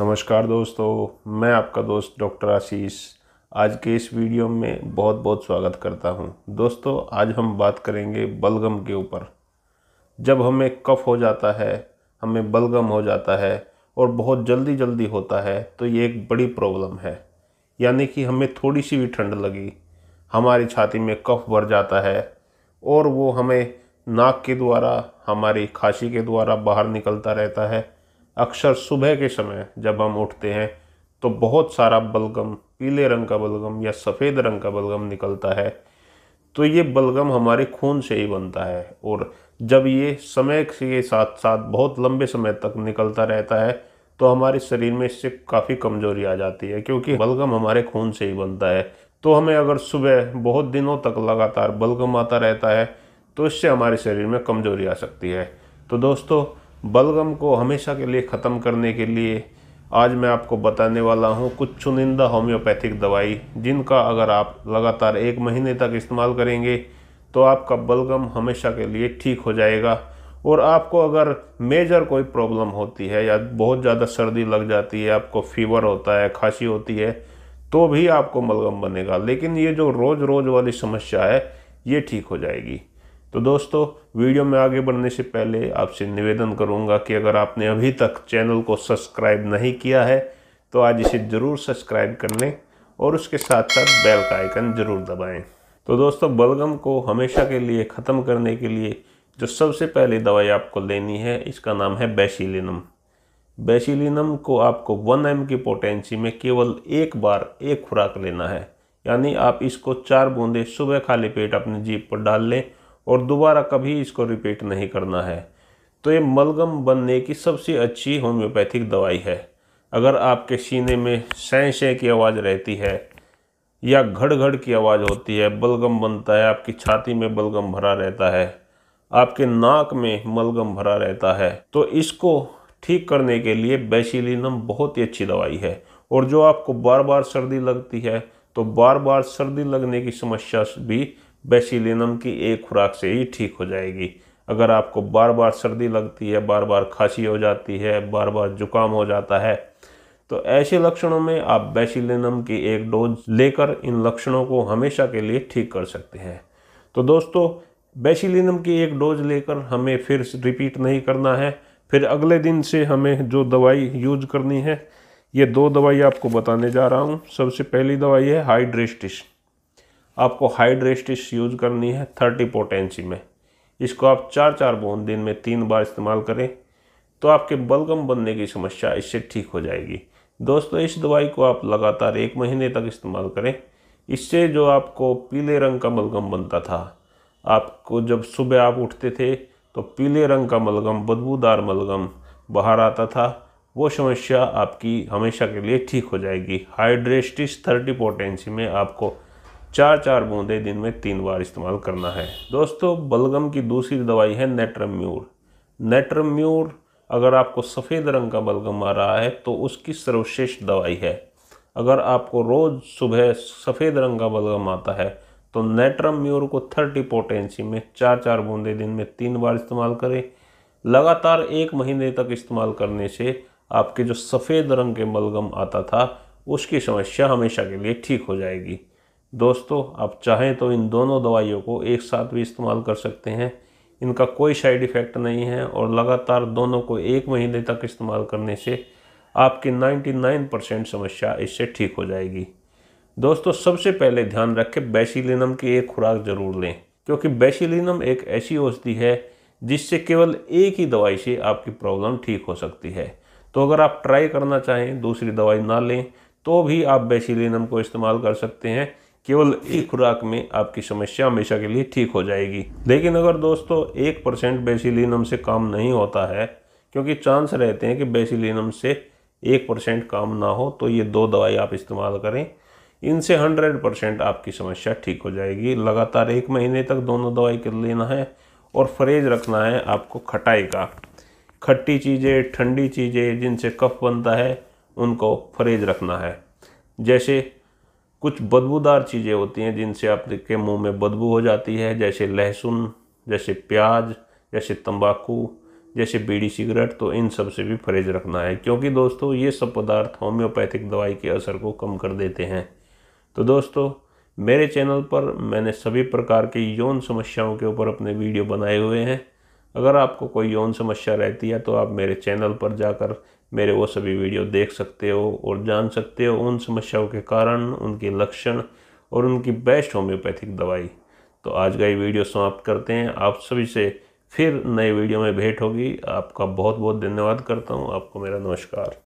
नमस्कार दोस्तों मैं आपका दोस्त डॉक्टर आशीष आज के इस वीडियो में बहुत बहुत स्वागत करता हूं। दोस्तों आज हम बात करेंगे बलगम के ऊपर जब हमें कफ हो जाता है हमें बलगम हो जाता है और बहुत जल्दी जल्दी होता है तो ये एक बड़ी प्रॉब्लम है यानी कि हमें थोड़ी सी भी ठंड लगी हमारी छाती में कफ भर जाता है और वो हमें नाक के द्वारा हमारी खांसी के द्वारा बाहर निकलता रहता है अक्सर सुबह के समय जब हम उठते हैं तो बहुत सारा बलगम पीले रंग का बलगम या सफ़ेद रंग का बलगम निकलता है तो ये बलगम हमारे खून से ही बनता है और जब ये समय के साथ साथ बहुत लंबे समय तक निकलता रहता है तो हमारे शरीर में इससे काफ़ी कमज़ोरी आ जाती है क्योंकि बलगम हमारे खून से ही बनता है तो हमें अगर सुबह बहुत दिनों तक लगातार बलगम आता रहता है तो इससे हमारे शरीर में कमज़ोरी आ सकती है तो दोस्तों बलगम को हमेशा के लिए ख़त्म करने के लिए आज मैं आपको बताने वाला हूँ कुछ चुनिंदा होम्योपैथिक दवाई जिनका अगर आप लगातार एक महीने तक इस्तेमाल करेंगे तो आपका बलगम हमेशा के लिए ठीक हो जाएगा और आपको अगर मेजर कोई प्रॉब्लम होती है या बहुत ज़्यादा सर्दी लग जाती है आपको फीवर होता है खांसी होती है तो भी आपको मलगम बनेगा लेकिन ये जो रोज़ रोज़ वाली समस्या है ये ठीक हो जाएगी तो दोस्तों वीडियो में आगे बढ़ने से पहले आपसे निवेदन करूंगा कि अगर आपने अभी तक चैनल को सब्सक्राइब नहीं किया है तो आज इसे ज़रूर सब्सक्राइब कर लें और उसके साथ साथ बेल का आइकन ज़रूर दबाएं तो दोस्तों बलगम को हमेशा के लिए ख़त्म करने के लिए जो सबसे पहले दवाई आपको लेनी है इसका नाम है बेसिलिनम बेसिलिनम को आपको वन एम की पोटेंसी में केवल एक बार एक खुराक लेना है यानी आप इसको चार बूंदे सुबह खाली पेट अपने जीप पर डाल लें और दोबारा कभी इसको रिपीट नहीं करना है तो ये मलगम बनने की सबसे अच्छी होम्योपैथिक दवाई है अगर आपके सीने में सैं शें की आवाज़ रहती है या घड़ घड़ की आवाज़ होती है बलगम बनता है आपकी छाती में बलगम भरा रहता है आपके नाक में मलगम भरा रहता है तो इसको ठीक करने के लिए बेसिलिनम बहुत ही अच्छी दवाई है और जो आपको बार बार सर्दी लगती है तो बार बार सर्दी लगने की समस्या भी बेसिलिनम की एक खुराक से ही ठीक हो जाएगी अगर आपको बार बार सर्दी लगती है बार बार खांसी हो जाती है बार बार जुकाम हो जाता है तो ऐसे लक्षणों में आप बेसिलिनम की एक डोज लेकर इन लक्षणों को हमेशा के लिए ठीक कर सकते हैं तो दोस्तों बेसिलिनम की एक डोज लेकर हमें फिर रिपीट नहीं करना है फिर अगले दिन से हमें जो दवाई यूज करनी है ये दो दवाई आपको बताने जा रहा हूँ सबसे पहली दवाई है हाइड्रेस्टिस आपको हाइड्रेस्टिस यूज करनी है थर्टी पोटेंसी में इसको आप चार चार बोन दिन में तीन बार इस्तेमाल करें तो आपके बलगम बनने की समस्या इससे ठीक हो जाएगी दोस्तों इस दवाई को आप लगातार एक महीने तक इस्तेमाल करें इससे जो आपको पीले रंग का मलगम बनता था आपको जब सुबह आप उठते थे तो पीले रंग का मलगम बदबूदार मलगम बाहर आता था वो समस्या आपकी हमेशा के लिए ठीक हो जाएगी हाइड्रेस्टिस थर्टी पोटेंसी में आपको चार चार बूंदे दिन में तीन बार इस्तेमाल करना है दोस्तों बलगम की दूसरी दवाई है नेट्रम्यूर नेट्रम्यूर अगर आपको सफ़ेद रंग का बलगम आ रहा है तो उसकी सर्वश्रेष्ठ दवाई है अगर आपको रोज़ सुबह सफ़ेद रंग का बलगम आता है तो नेट्रम्यूर को थर्टी पोटेंसी में चार चार बूंदे दिन में तीन बार इस्तेमाल करें लगातार एक महीने तक इस्तेमाल करने से आपके जो सफ़ेद रंग के बलगम आता था उसकी समस्या हमेशा के लिए ठीक हो जाएगी दोस्तों आप चाहें तो इन दोनों दवाइयों को एक साथ भी इस्तेमाल कर सकते हैं इनका कोई साइड इफ़ेक्ट नहीं है और लगातार दोनों को एक महीने तक इस्तेमाल करने से आपकी 99 परसेंट समस्या इससे ठीक हो जाएगी दोस्तों सबसे पहले ध्यान रखें बेसिलिनम की एक खुराक ज़रूर लें क्योंकि बेसिलिनम एक ऐसी औषधि है जिससे केवल एक ही दवाई से आपकी प्रॉब्लम ठीक हो सकती है तो अगर आप ट्राई करना चाहें दूसरी दवाई ना लें तो भी आप बेसिलिनम को इस्तेमाल कर सकते हैं केवल एक खुराक में आपकी समस्या हमेशा के लिए ठीक हो जाएगी लेकिन अगर दोस्तों एक परसेंट बेसिलिनम से काम नहीं होता है क्योंकि चांस रहते हैं कि बेसिलिनम से एक परसेंट काम ना हो तो ये दो दवाई आप इस्तेमाल करें इनसे हंड्रेड परसेंट आपकी समस्या ठीक हो जाएगी लगातार एक महीने तक दोनों दवाई कर लेना है और फ्रेज रखना है आपको खटाई का खट्टी चीज़ें ठंडी चीज़ें जिनसे कफ बनता है उनको फ्रेज रखना है जैसे कुछ बदबूदार चीज़ें होती हैं जिनसे आपके मुंह में बदबू हो जाती है जैसे लहसुन जैसे प्याज जैसे तंबाकू जैसे बीड़ी सिगरेट तो इन सब से भी परहेज रखना है क्योंकि दोस्तों ये सब पदार्थ होम्योपैथिक दवाई के असर को कम कर देते हैं तो दोस्तों मेरे चैनल पर मैंने सभी प्रकार के यौन समस्याओं के ऊपर अपने वीडियो बनाए हुए हैं अगर आपको कोई यौन समस्या रहती है तो आप मेरे चैनल पर जाकर मेरे वो सभी वीडियो देख सकते हो और जान सकते हो उन समस्याओं के कारण उनके लक्षण और उनकी बेस्ट होम्योपैथिक दवाई तो आज का ये वीडियो समाप्त करते हैं आप सभी से फिर नए वीडियो में भेंट होगी आपका बहुत बहुत धन्यवाद करता हूँ आपको मेरा नमस्कार